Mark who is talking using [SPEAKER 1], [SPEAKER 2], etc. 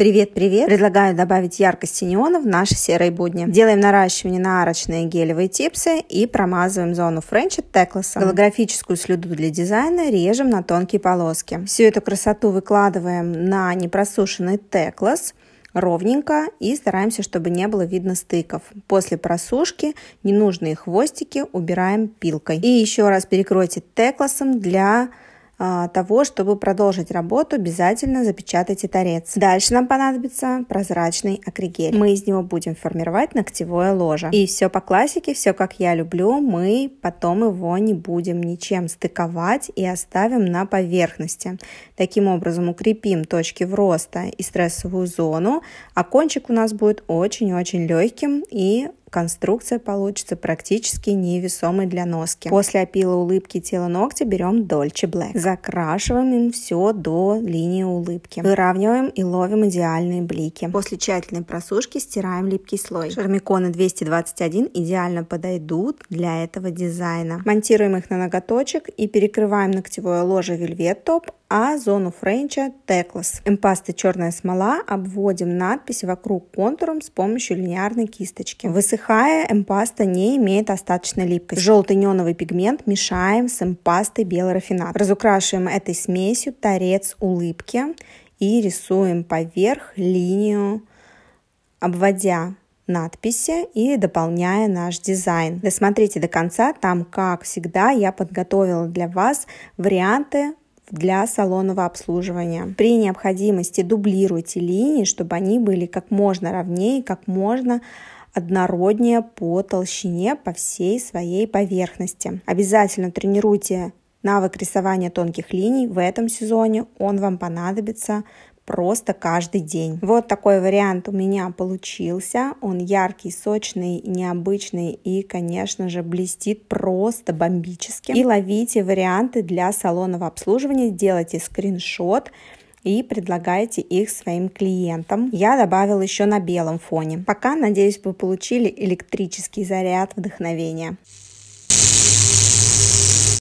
[SPEAKER 1] Привет-привет! Предлагаю добавить яркости неона в наши серые будни. Делаем наращивание на арочные гелевые типсы и промазываем зону френча теклосом. Голографическую слюду для дизайна режем на тонкие полоски. Всю эту красоту выкладываем на непросушенный теклос ровненько и стараемся, чтобы не было видно стыков. После просушки ненужные хвостики убираем пилкой. И еще раз перекройте теклосом для а, того, чтобы продолжить работу, обязательно запечатайте торец. Дальше нам понадобится прозрачный акригель. Мы из него будем формировать ногтевое ложе. И все по классике, все как я люблю, мы потом его не будем ничем стыковать и оставим на поверхности. Таким образом укрепим точки в роста и стрессовую зону, а кончик у нас будет очень-очень легким и конструкция получится практически невесомой для носки. После опила улыбки тела ногтя берем Dolce Black. Закрашиваем им все до линии улыбки. Выравниваем и ловим идеальные блики. После тщательной просушки стираем липкий слой. Шармиконы 221 идеально подойдут для этого дизайна. Монтируем их на ноготочек и перекрываем ногтевое ложе вельвет топ а зону френча теклас. Эмпасты черная смола обводим надпись вокруг контуром с помощью линейной кисточки. Высыхая, эмпаста не имеет остаточной липкости. Желтый неоновый пигмент мешаем с эмпастой белый рафинат. Разукрашиваем этой смесью торец улыбки и рисуем поверх линию, обводя надписи и дополняя наш дизайн. Досмотрите до конца, там, как всегда, я подготовила для вас варианты для салонного обслуживания. При необходимости дублируйте линии, чтобы они были как можно ровнее, как можно однороднее по толщине по всей своей поверхности. Обязательно тренируйте навык рисования тонких линий. В этом сезоне он вам понадобится просто каждый день. Вот такой вариант у меня получился. Он яркий, сочный, необычный и, конечно же, блестит просто бомбически. И ловите варианты для салонного обслуживания, делайте скриншот и предлагайте их своим клиентам. Я добавила еще на белом фоне. Пока, надеюсь, вы получили электрический заряд вдохновения.